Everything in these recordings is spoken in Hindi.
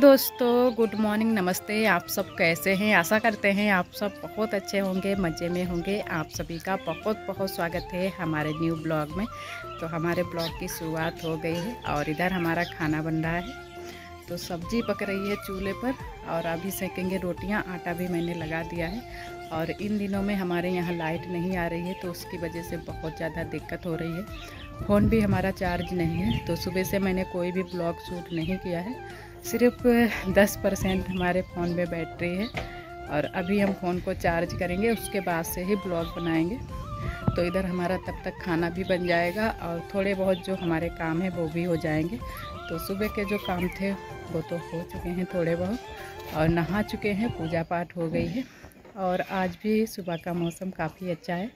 दोस्तों गुड मॉर्निंग नमस्ते आप सब कैसे हैं आशा करते हैं आप सब बहुत अच्छे होंगे मज़े में होंगे आप सभी का बहुत बहुत स्वागत है हमारे न्यू ब्लॉग में तो हमारे ब्लॉग की शुरुआत हो गई है और इधर हमारा खाना बन रहा है तो सब्जी पक रही है चूल्हे पर और अभी सेकेंगे रोटियां आटा भी मैंने लगा दिया है और इन दिनों में हमारे यहाँ लाइट नहीं आ रही है तो उसकी वजह से बहुत ज़्यादा दिक्कत हो रही है फ़ोन भी हमारा चार्ज नहीं है तो सुबह से मैंने कोई भी ब्लॉग शूट नहीं किया है सिर्फ दस परसेंट हमारे फ़ोन में बैटरी है और अभी हम फ़ोन को चार्ज करेंगे उसके बाद से ही ब्लॉग बनाएंगे तो इधर हमारा तब तक खाना भी बन जाएगा और थोड़े बहुत जो हमारे काम हैं वो भी हो जाएंगे तो सुबह के जो काम थे वो तो हो चुके हैं थोड़े बहुत और नहा चुके हैं पूजा पाठ हो गई है और आज भी सुबह का मौसम काफ़ी अच्छा है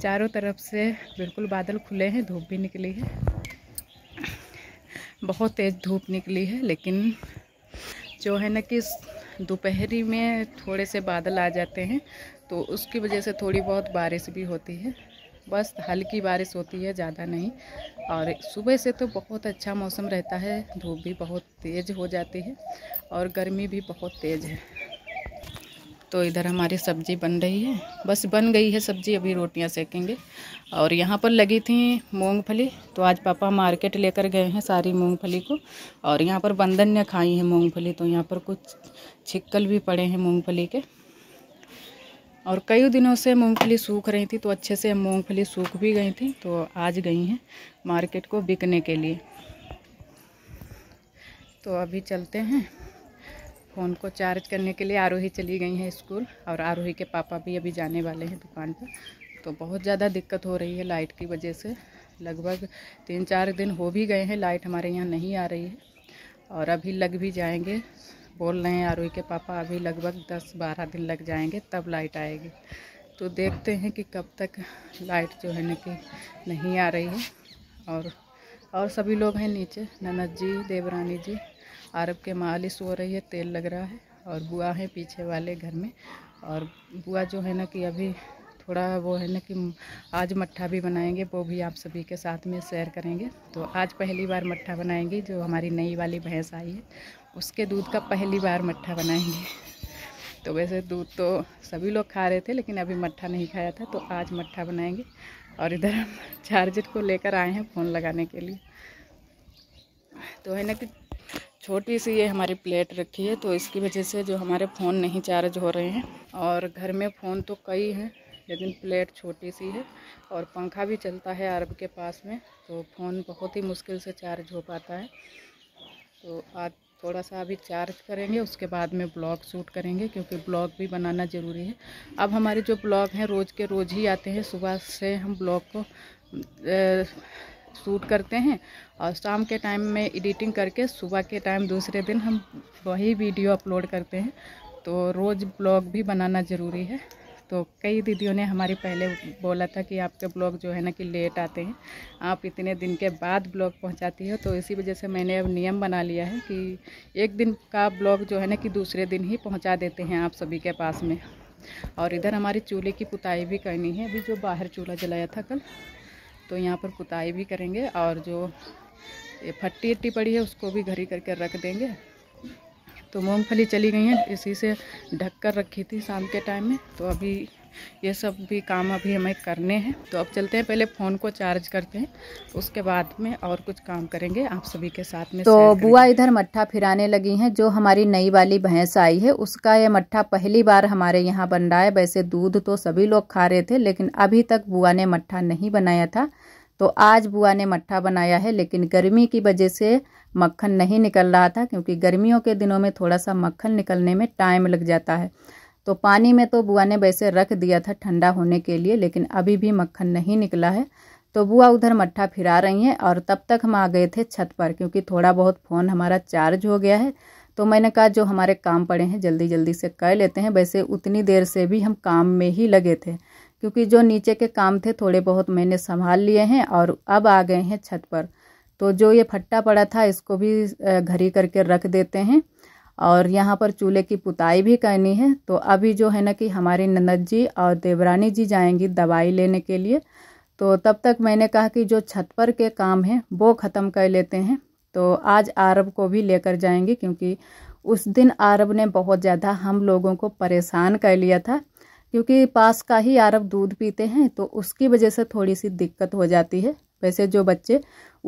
चारों तरफ से बिल्कुल बादल खुले हैं धूप भी निकली है बहुत तेज़ धूप निकली है लेकिन जो है ना कि दोपहरी में थोड़े से बादल आ जाते हैं तो उसकी वजह से थोड़ी बहुत बारिश भी होती है बस हल्की बारिश होती है ज़्यादा नहीं और सुबह से तो बहुत अच्छा मौसम रहता है धूप भी बहुत तेज़ हो जाती है और गर्मी भी बहुत तेज़ है तो इधर हमारी सब्ज़ी बन रही है बस बन गई है सब्ज़ी अभी रोटियां सेकेंगे और यहाँ पर लगी थी मूंगफली तो आज पापा मार्केट लेकर गए हैं सारी मूंगफली को और यहाँ पर बंधन ने खाई है मूंगफली तो यहाँ पर कुछ छिक्कल भी पड़े हैं मूंगफली के और कई दिनों से मूंगफली सूख रही थी तो अच्छे से मूँगफली सूख भी गई थी तो आज गई हैं मार्केट को बिकने के लिए तो अभी चलते हैं फ़ोन को चार्ज करने के लिए आरोही चली गई हैं स्कूल और आरोही के पापा भी अभी जाने वाले हैं दुकान पर तो बहुत ज़्यादा दिक्कत हो रही है लाइट की वजह से लगभग तीन चार दिन हो भी गए हैं लाइट हमारे यहाँ नहीं आ रही है और अभी लग भी जाएंगे बोल रहे हैं आरोही के पापा अभी लगभग दस बारह दिन लग जाएंगे तब लाइट आएगी तो देखते हैं कि कब तक लाइट जो है ना कि नहीं आ रही है और और सभी लोग हैं नीचे ननद जी देवरानी जी अरब के मालिश हो रही है तेल लग रहा है और बुआ है पीछे वाले घर में और बुआ जो है ना कि अभी थोड़ा वो है ना कि आज मट्ठा भी बनाएंगे वो भी आप सभी के साथ में शेयर करेंगे तो आज पहली बार मट्ठा बनाएंगे जो हमारी नई वाली भैंस आई है उसके दूध का पहली बार मट्ठा बनाएंगे तो वैसे दूध तो सभी लोग खा रहे थे लेकिन अभी मट्ठा नहीं खाया था तो आज मट्ठा बनाएंगे और इधर हम चार्जर को लेकर आए हैं फ़ोन लगाने के लिए तो है ना कि छोटी सी ये हमारी प्लेट रखी है तो इसकी वजह से जो हमारे फ़ोन नहीं चार्ज हो रहे हैं और घर में फ़ोन तो कई हैं लेकिन प्लेट छोटी सी है और पंखा भी चलता है अरब के पास में तो फ़ोन बहुत ही मुश्किल से चार्ज हो पाता है तो आज थोड़ा सा अभी चार्ज करेंगे उसके बाद में ब्लॉग शूट करेंगे क्योंकि ब्लॉग भी बनाना ज़रूरी है अब हमारे जो ब्लॉग हैं रोज़ के रोज़ ही आते हैं सुबह से हम ब्लॉग को ए, शूट करते हैं और शाम के टाइम में एडिटिंग करके सुबह के टाइम दूसरे दिन हम वही वीडियो अपलोड करते हैं तो रोज़ ब्लॉग भी बनाना ज़रूरी है तो कई दीदियों ने हमारी पहले बोला था कि आपके ब्लॉग जो है ना कि लेट आते हैं आप इतने दिन के बाद ब्लॉग पहुंचाती हो तो इसी वजह से मैंने अब नियम बना लिया है कि एक दिन का ब्लॉग जो है ना कि दूसरे दिन ही पहुंचा देते हैं आप सभी के पास में और इधर हमारी चूल्हे की पुताई भी करनी है अभी जो बाहर चूल्हा जलाया था कल तो यहाँ पर पुताई भी करेंगे और जो फट्टी अट्टी पड़ी है उसको भी घरी करके रख देंगे तो मूँगफली चली गई हैं इसी से ढक कर रखी थी शाम के टाइम में तो अभी ये सब भी काम अभी हमें करने हैं तो अब चलते हैं पहले फ़ोन को चार्ज करते हैं उसके बाद में और कुछ काम करेंगे आप सभी के साथ में तो बुआ इधर मट्ठा फिराने लगी हैं जो हमारी नई वाली भैंस आई है उसका यह मट्ठा पहली बार हमारे यहाँ बन रहा है वैसे दूध तो सभी लोग खा रहे थे लेकिन अभी तक बुआ ने मट्ठा नहीं बनाया था तो आज बुआ ने मट्ठा बनाया है लेकिन गर्मी की वजह से मक्खन नहीं निकल रहा था क्योंकि गर्मियों के दिनों में थोड़ा सा मक्खन निकलने में टाइम लग जाता है तो पानी में तो बुआ ने वैसे रख दिया था ठंडा होने के लिए लेकिन अभी भी मक्खन नहीं निकला है तो बुआ उधर मट्ठा फिरा रही हैं और तब तक हम आ गए थे छत पर क्योंकि थोड़ा बहुत फ़ोन हमारा चार्ज हो गया है तो मैंने कहा जो हमारे काम पड़े हैं जल्दी जल्दी से कर लेते हैं वैसे उतनी देर से भी हम काम में ही लगे थे क्योंकि जो नीचे के काम थे थोड़े बहुत मैंने संभाल लिए हैं और अब आ गए हैं छत पर तो जो ये फट्टा पड़ा था इसको भी घरी करके रख देते हैं और यहाँ पर चूल्हे की पुताई भी करनी है तो अभी जो है ना कि हमारे ननद जी और देवरानी जी जाएंगी दवाई लेने के लिए तो तब तक मैंने कहा कि जो छत पर के काम हैं वो ख़त्म कर लेते हैं तो आज आरब को भी लेकर जाएंगे क्योंकि उस दिन आरब ने बहुत ज़्यादा हम लोगों को परेशान कर लिया था क्योंकि पास का ही आरब दूध पीते हैं तो उसकी वजह से थोड़ी सी दिक्कत हो जाती है वैसे जो बच्चे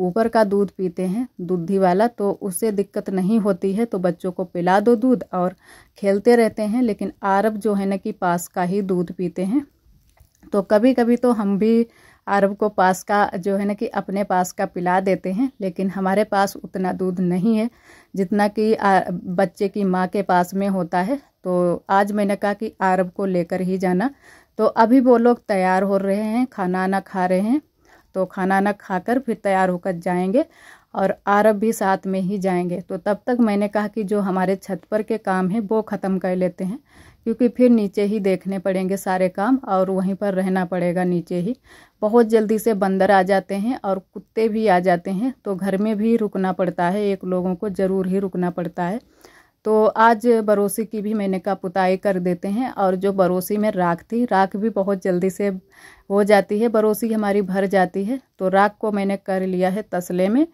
ऊपर का दूध पीते हैं दूधी वाला तो उससे दिक्कत नहीं होती है तो बच्चों को पिला दो दूध और खेलते रहते हैं लेकिन आरब जो है ना कि पास का ही दूध पीते हैं तो कभी कभी तो हम भी आरब को पास का जो है ना कि अपने पास का पिला देते हैं लेकिन हमारे पास उतना दूध नहीं है जितना कि बच्चे की माँ के पास में होता है तो आज मैंने कहा कि आरब को लेकर ही जाना तो अभी वो लोग तैयार हो रहे हैं खाना आना खा रहे हैं तो खाना ना खाकर फिर तैयार होकर जाएंगे और आरब भी साथ में ही जाएंगे तो तब तक मैंने कहा कि जो हमारे छत पर के काम हैं वो ख़त्म कर लेते हैं क्योंकि फिर नीचे ही देखने पड़ेंगे सारे काम और वहीं पर रहना पड़ेगा नीचे ही बहुत जल्दी से बंदर आ जाते हैं और कुत्ते भी आ जाते हैं तो घर में भी रुकना पड़ता है एक लोगों को ज़रूर ही रुकना पड़ता है तो आज बरोसी की भी मैंने का पुताई कर देते हैं और जो बरोसी में राख थी राख भी बहुत जल्दी से हो जाती है बरोसी हमारी भर जाती है तो राख को मैंने कर लिया है तसले में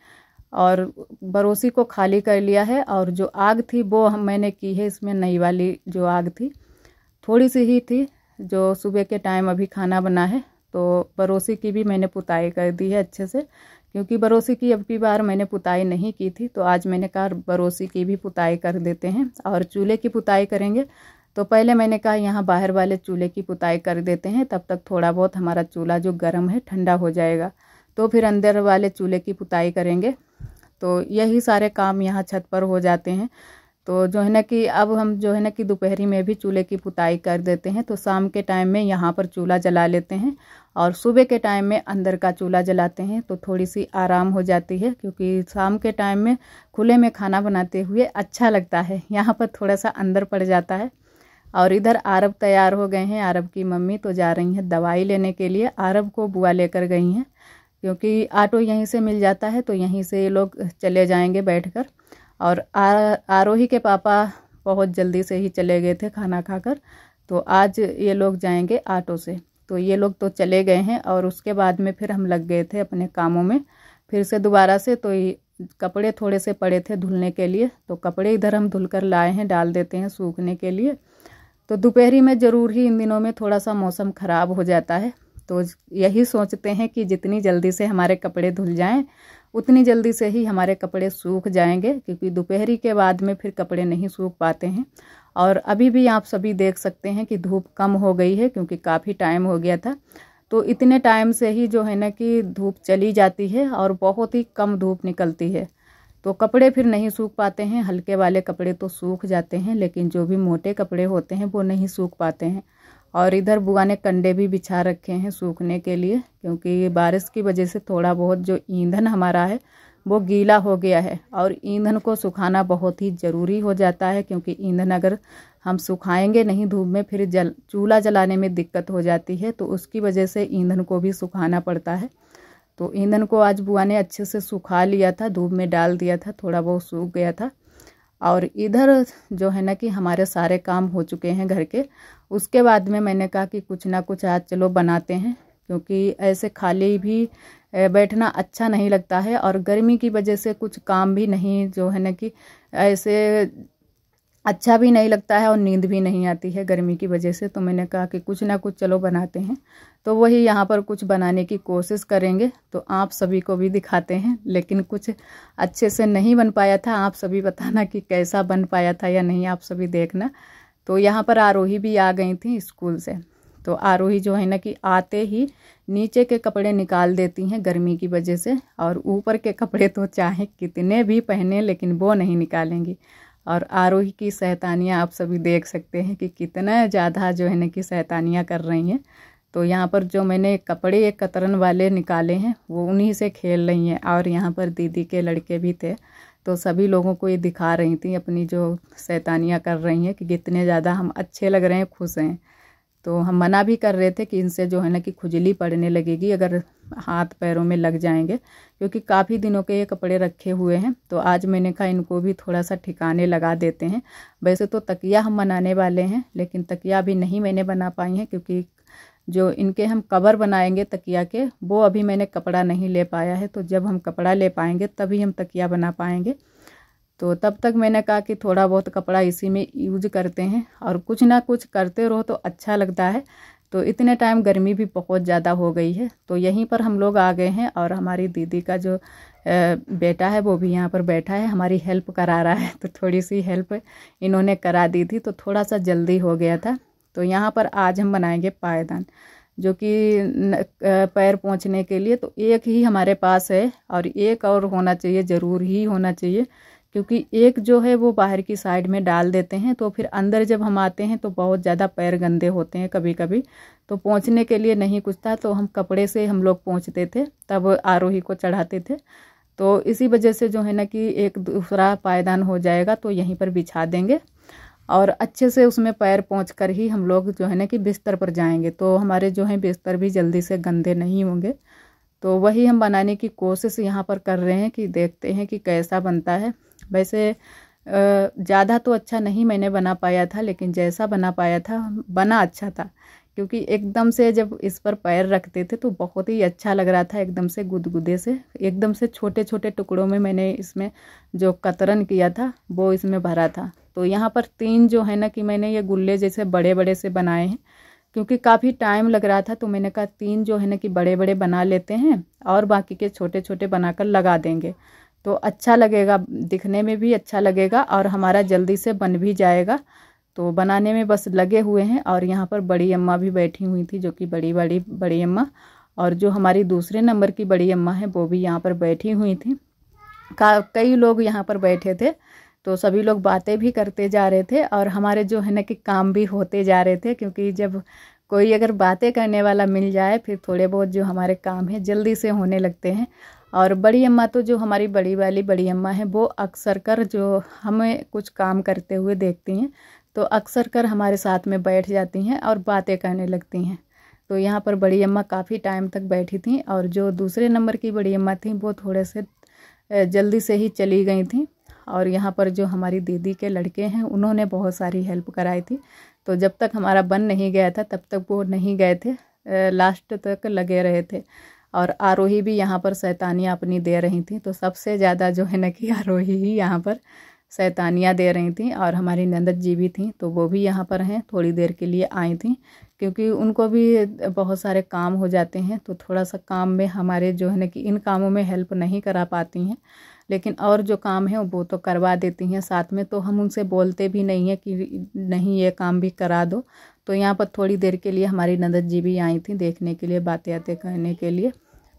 और बरोसी को खाली कर लिया है और जो आग थी वो हम मैंने की है इसमें नई वाली जो आग थी थोड़ी सी ही थी जो सुबह के टाइम अभी खाना बना है तो बरोसी की भी मैंने पुताई कर दी है अच्छे से क्योंकि बरोसी की अब की बार मैंने पुताई नहीं की थी तो आज मैंने कहा बरोसी की भी पुताई कर देते हैं और चूल्हे की पुताई करेंगे तो पहले मैंने कहा यहाँ बाहर वाले चूल्हे की पुताई कर देते हैं तब तक थोड़ा बहुत हमारा चूल्हा जो गर्म है ठंडा हो जाएगा तो फिर अंदर वाले चूल्हे की पुताई करेंगे तो यही सारे काम यहाँ छत पर हो जाते हैं तो जो है ना कि अब हम जो है ना कि दोपहरी में भी चूल्हे की पुताई कर देते हैं तो शाम के टाइम में यहाँ पर चूल्हा जला लेते हैं और सुबह के टाइम में अंदर का चूल्हा जलाते हैं तो थोड़ी सी आराम हो जाती है क्योंकि शाम के टाइम में खुले में खाना बनाते हुए अच्छा लगता है यहाँ पर थोड़ा सा अंदर पड़ जाता है और इधर आरब तैयार हो गए हैं आरब की मम्मी तो जा रही हैं दवाई लेने के लिए आरब को बुआ लेकर गई हैं क्योंकि ऑटो यहीं से मिल जाता है तो यहीं से ये लोग चले जाएंगे बैठकर और आरोही के पापा बहुत जल्दी से ही चले गए थे खाना खाकर तो आज ये लोग जाएंगे ऑटो से तो ये लोग तो चले गए हैं और उसके बाद में फिर हम लग गए थे अपने कामों में फिर से दोबारा से तो कपड़े थोड़े से पड़े थे धुलने के लिए तो कपड़े इधर हम धुल कर लाए हैं डाल देते हैं सूखने के लिए तो दोपहरी में ज़रूर ही इन दिनों में थोड़ा सा मौसम ख़राब हो जाता है तो यही सोचते हैं कि जितनी जल्दी से हमारे कपड़े धुल जाएं उतनी जल्दी से ही हमारे कपड़े सूख जाएंगे क्योंकि दोपहरी के बाद में फिर कपड़े नहीं सूख पाते हैं और अभी भी आप सभी देख सकते हैं कि धूप कम हो गई है क्योंकि काफ़ी टाइम हो गया था तो इतने टाइम से ही जो है ना कि धूप चली जाती है और बहुत ही कम धूप निकलती है तो कपड़े फिर नहीं सूख पाते हैं हल्के वाले कपड़े तो सूख जाते हैं लेकिन जो भी मोटे कपड़े होते हैं वो नहीं सूख पाते हैं और इधर बुआ ने कंडे भी बिछा रखे हैं सूखने के लिए क्योंकि बारिश की वजह से थोड़ा बहुत जो ईंधन हमारा है वो गीला हो गया है और ईंधन को सुखाना बहुत ही ज़रूरी हो जाता है क्योंकि ईंधन अगर हम सुखाएंगे नहीं धूप में फिर जल चूल्हा जलाने में दिक्कत हो जाती है तो उसकी वजह से ईंधन को भी सुखाना पड़ता है तो ईंधन को आज बुआ ने अच्छे से सुखा लिया था धूप में डाल दिया था थोड़ा बहुत सूख गया था और इधर जो है ना कि हमारे सारे काम हो चुके हैं घर के उसके बाद में मैंने कहा कि कुछ ना कुछ आज चलो बनाते हैं क्योंकि ऐसे खाली भी बैठना अच्छा नहीं लगता है और गर्मी की वजह से कुछ काम भी नहीं जो है ना कि ऐसे अच्छा भी नहीं लगता है और नींद भी नहीं आती है गर्मी की वजह से तो मैंने कहा कि कुछ ना कुछ चलो बनाते हैं तो वही यहाँ पर कुछ बनाने की कोशिश करेंगे तो आप सभी को भी दिखाते हैं लेकिन कुछ अच्छे से नहीं बन पाया था आप सभी बताना कि कैसा बन पाया था या नहीं आप सभी देखना तो यहाँ पर आरोही भी आ गई थी स्कूल से तो आरोही जो है ना कि आते ही नीचे के कपड़े निकाल देती हैं गर्मी की वजह से और ऊपर के कपड़े तो चाहे कितने भी पहने लेकिन वो नहीं निकालेंगी और आरोही की सैतानियाँ आप सभी देख सकते हैं कि कितना ज़्यादा जो है ना कि सैतानियाँ कर रही हैं तो यहाँ पर जो मैंने कपड़े एक कतरन वाले निकाले हैं वो उन्हीं से खेल रही हैं और यहाँ पर दीदी के लड़के भी थे तो सभी लोगों को ये दिखा रही थी अपनी जो सैतानियाँ कर रही हैं कि कितने ज़्यादा हम अच्छे लग रहे हैं खुश हैं तो हम मना भी कर रहे थे कि इनसे जो है ना कि खुजली पड़ने लगेगी अगर हाथ पैरों में लग जाएंगे क्योंकि काफ़ी दिनों के ये कपड़े रखे हुए हैं तो आज मैंने कहा इनको भी थोड़ा सा ठिकाने लगा देते हैं वैसे तो तकिया हम बनाने वाले हैं लेकिन तकिया भी नहीं मैंने बना पाई हैं क्योंकि जो इनके हम कवर बनाएंगे तकिया के वो अभी मैंने कपड़ा नहीं ले पाया है तो जब हम कपड़ा ले पाएंगे तभी हम तकिया बना पाएंगे तो तब तक मैंने कहा कि थोड़ा बहुत कपड़ा इसी में यूज करते हैं और कुछ ना कुछ करते रहो तो अच्छा लगता है तो इतने टाइम गर्मी भी बहुत ज़्यादा हो गई है तो यहीं पर हम लोग आ गए हैं और हमारी दीदी का जो बेटा है वो भी यहाँ पर बैठा है हमारी हेल्प करा रहा है तो थोड़ी सी हेल्प इन्होंने करा दी थी तो थोड़ा सा जल्दी हो गया था तो यहाँ पर आज हम बनाएंगे पायदान जो कि पैर पहुँचने के लिए तो एक ही हमारे पास है और एक और होना चाहिए ज़रूर ही होना चाहिए क्योंकि एक जो है वो बाहर की साइड में डाल देते हैं तो फिर अंदर जब हम आते हैं तो बहुत ज़्यादा पैर गंदे होते हैं कभी कभी तो पहुँचने के लिए नहीं कुछ था तो हम कपड़े से हम लोग पहुँचते थे तब आरोही को चढ़ाते थे तो इसी वजह से जो है ना कि एक दूसरा पायदान हो जाएगा तो यहीं पर बिछा देंगे और अच्छे से उसमें पैर पहुँच कर ही हम लोग जो है ना कि बिस्तर पर जाएंगे तो हमारे जो है बिस्तर भी जल्दी से गंदे नहीं होंगे तो वही हम बनाने की कोशिश यहाँ पर कर रहे हैं कि देखते हैं कि कैसा बनता है वैसे ज़्यादा तो अच्छा नहीं मैंने बना पाया था लेकिन जैसा बना पाया था बना अच्छा था क्योंकि एकदम से जब इस पर पैर रखते थे तो बहुत ही अच्छा लग रहा था एकदम से गुदगुदे से एकदम से छोटे छोटे टुकड़ों में मैंने इसमें जो कतरन किया था वो इसमें भरा था तो यहाँ पर तीन जो है ना कि मैंने ये गुल्ले जैसे बड़े बड़े से बनाए हैं क्योंकि काफ़ी टाइम लग रहा था तो मैंने कहा तीन जो है ना कि बड़े बड़े बना लेते हैं और बाकी के छोटे छोटे बनाकर लगा देंगे तो अच्छा लगेगा दिखने में भी अच्छा लगेगा और हमारा जल्दी से बन भी जाएगा तो बनाने में बस लगे हुए हैं और यहाँ पर बड़ी अम्मा भी बैठी हुई थी जो कि बड़ी बड़ी बड़ी अम्मा और जो हमारी दूसरे नंबर की बड़ी अम्मा है वो भी यहाँ पर बैठी हुई थी कई लोग यहाँ पर बैठे थे तो सभी लोग बातें भी करते जा रहे थे और हमारे जो है ना कि काम भी होते जा रहे थे क्योंकि जब कोई अगर बातें करने वाला मिल जाए फिर थोड़े बहुत जो हमारे काम हैं जल्दी से होने लगते हैं और बड़ी अम्मा तो जो हमारी बड़ी वाली बड़ी अम्मा है वो अक्सर कर जो हमें कुछ काम करते हुए देखती हैं तो अक्सर कर हमारे साथ में बैठ जाती हैं और बातें करने लगती हैं तो यहाँ पर बड़ी अम्मा काफ़ी टाइम तक बैठी थी और जो दूसरे नंबर की बड़ी अम्मा थी वो थोड़े से जल्दी से ही चली गई थी और यहाँ पर जो हमारी दीदी के लड़के हैं उन्होंने बहुत सारी हेल्प कराई थी तो जब तक हमारा बन नहीं गया था तब तक वो नहीं गए थे लास्ट तक लगे रहे थे और आरोही भी यहाँ पर सैतानियाँ अपनी दे रही थी तो सबसे ज़्यादा जो है न कि आरोही ही यहाँ पर सैतानियाँ दे रही थी और हमारी नंदत जी भी थी तो वो भी यहाँ पर हैं थोड़ी देर के लिए आई थी क्योंकि उनको भी बहुत सारे काम हो जाते हैं तो थोड़ा सा काम में हमारे जो है ना कि इन कामों में हेल्प नहीं करा पाती हैं लेकिन और जो काम है वो तो करवा देती हैं साथ में तो हम उनसे बोलते भी नहीं हैं कि नहीं ये काम भी करा दो तो यहाँ पर थोड़ी देर के लिए हमारी नंदद जी भी आई थी देखने के लिए बातें आते करने के लिए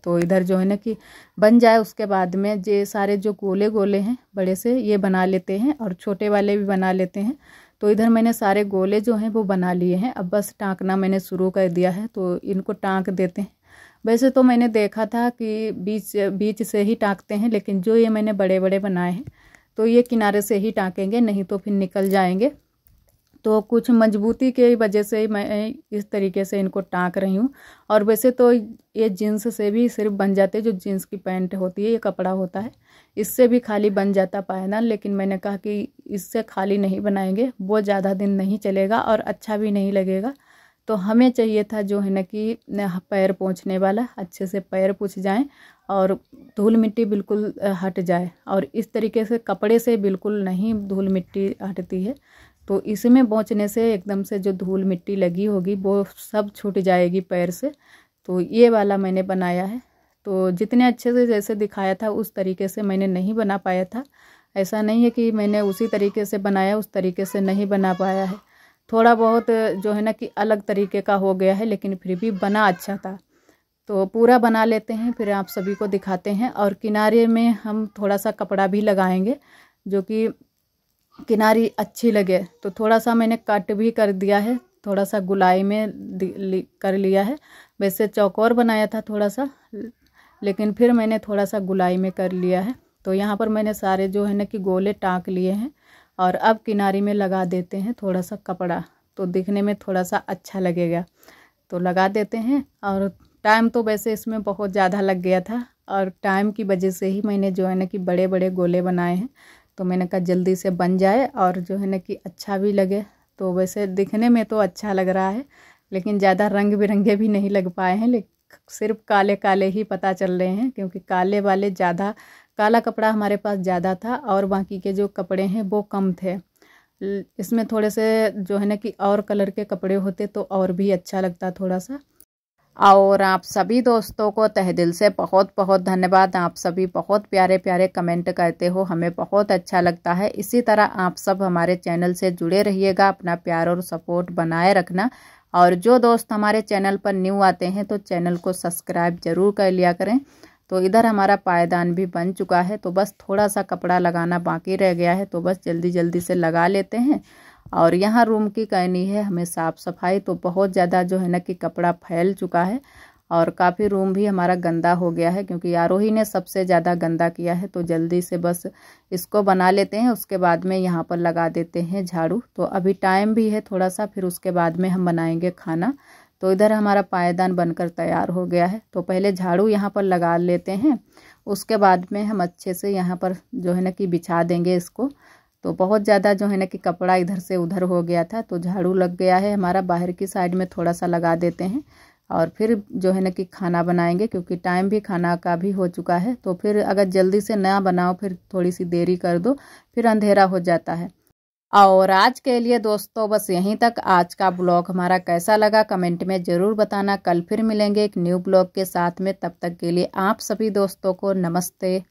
तो इधर जो है ना कि बन जाए उसके बाद में ये सारे जो गोले गोले हैं बड़े से ये बना लेते हैं और छोटे वाले भी बना लेते हैं तो इधर मैंने सारे गोले जो हैं वो बना लिए हैं अब बस टाँकना मैंने शुरू कर दिया है तो इनको टाँक देते हैं वैसे तो मैंने देखा था कि बीच बीच से ही टाँकते हैं लेकिन जो ये मैंने बड़े बड़े बनाए हैं तो ये किनारे से ही टाँकेंगे नहीं तो फिर निकल जाएंगे तो कुछ मजबूती के वजह से मैं इस तरीके से इनको टाँक रही हूँ और वैसे तो ये जीन्स से भी सिर्फ बन जाते जो जीन्स की पैंट होती है ये कपड़ा होता है इससे भी खाली बन जाता पायदान लेकिन मैंने कहा कि इससे खाली नहीं बनाएंगे वो ज़्यादा दिन नहीं चलेगा और अच्छा भी नहीं लगेगा तो हमें चाहिए था जो है ना कि पैर पहुँचने वाला अच्छे से पैर पूछ जाए और धूल मिट्टी बिल्कुल हट जाए और इस तरीके से कपड़े से बिल्कुल नहीं धूल मिट्टी हटती है तो इसमें पहुँचने से एकदम से जो धूल मिट्टी लगी होगी वो सब छूट जाएगी पैर से तो ये वाला मैंने बनाया है तो जितने अच्छे से जैसे दिखाया था उस तरीके से मैंने नहीं बना पाया था ऐसा नहीं है कि मैंने उसी तरीके से बनाया उस तरीके से नहीं बना पाया है थोड़ा बहुत जो है ना कि अलग तरीके का हो गया है लेकिन फिर भी बना अच्छा था तो पूरा बना लेते हैं फिर आप सभी को दिखाते हैं और किनारे में हम थोड़ा सा कपड़ा भी लगाएंगे जो कि किनारी अच्छी लगे तो थोड़ा सा मैंने कट भी कर दिया है थोड़ा सा गुलाई में कर लिया है वैसे चौकोर बनाया था थोड़ा सा लेकिन फिर मैंने थोड़ा सा गुलाई में कर लिया है तो यहाँ पर मैंने सारे जो है ना कि गोले टाँक लिए हैं और अब किनारे में लगा देते हैं थोड़ा सा कपड़ा तो दिखने में थोड़ा सा अच्छा लगेगा तो लगा देते हैं और टाइम तो वैसे इसमें बहुत ज़्यादा लग गया था और टाइम की वजह से ही मैंने जो है ना कि बड़े बड़े गोले बनाए हैं तो मैंने कहा जल्दी से बन जाए और जो है ना कि अच्छा भी लगे तो वैसे दिखने में तो अच्छा लग रहा है लेकिन ज़्यादा रंग बिरंगे भी नहीं लग पाए हैं सिर्फ काले काले ही पता चल रहे हैं क्योंकि काले वाले ज़्यादा काला कपड़ा हमारे पास ज़्यादा था और बाकी के जो कपड़े हैं वो कम थे इसमें थोड़े से जो है ना कि और कलर के कपड़े होते तो और भी अच्छा लगता थोड़ा सा और आप सभी दोस्तों को तह दिल से बहुत बहुत धन्यवाद आप सभी बहुत प्यारे प्यारे कमेंट करते हो हमें बहुत अच्छा लगता है इसी तरह आप सब हमारे चैनल से जुड़े रहिएगा अपना प्यार और सपोर्ट बनाए रखना और जो दोस्त हमारे चैनल पर न्यू आते हैं तो चैनल को सब्सक्राइब जरूर कर लिया करें तो इधर हमारा पायदान भी बन चुका है तो बस थोड़ा सा कपड़ा लगाना बाकी रह गया है तो बस जल्दी जल्दी से लगा लेते हैं और यहाँ रूम की कहनी है हमें साफ़ सफाई तो बहुत ज़्यादा जो है ना कि कपड़ा फैल चुका है और काफ़ी रूम भी हमारा गंदा हो गया है क्योंकि आरोही ने सबसे ज़्यादा गंदा किया है तो जल्दी से बस इसको बना लेते हैं उसके बाद में यहाँ पर लगा देते हैं झाड़ू तो अभी टाइम भी है थोड़ा सा फिर उसके बाद में हम बनाएंगे खाना तो इधर हमारा पायदान बनकर तैयार हो गया है तो पहले झाड़ू यहाँ पर लगा लेते हैं उसके बाद में हम अच्छे से यहाँ पर जो है ना कि बिछा देंगे इसको तो बहुत ज़्यादा जो है ना कि कपड़ा इधर से उधर हो गया था तो झाड़ू लग गया है हमारा बाहर की साइड में थोड़ा सा लगा देते हैं और फिर जो है ना कि खाना बनाएंगे क्योंकि टाइम भी खाना का भी हो चुका है तो फिर अगर जल्दी से ना बनाओ फिर थोड़ी सी देरी कर दो फिर अंधेरा हो जाता है और आज के लिए दोस्तों बस यहीं तक आज का ब्लॉग हमारा कैसा लगा कमेंट में ज़रूर बताना कल फिर मिलेंगे एक न्यू ब्लॉग के साथ में तब तक के लिए आप सभी दोस्तों को नमस्ते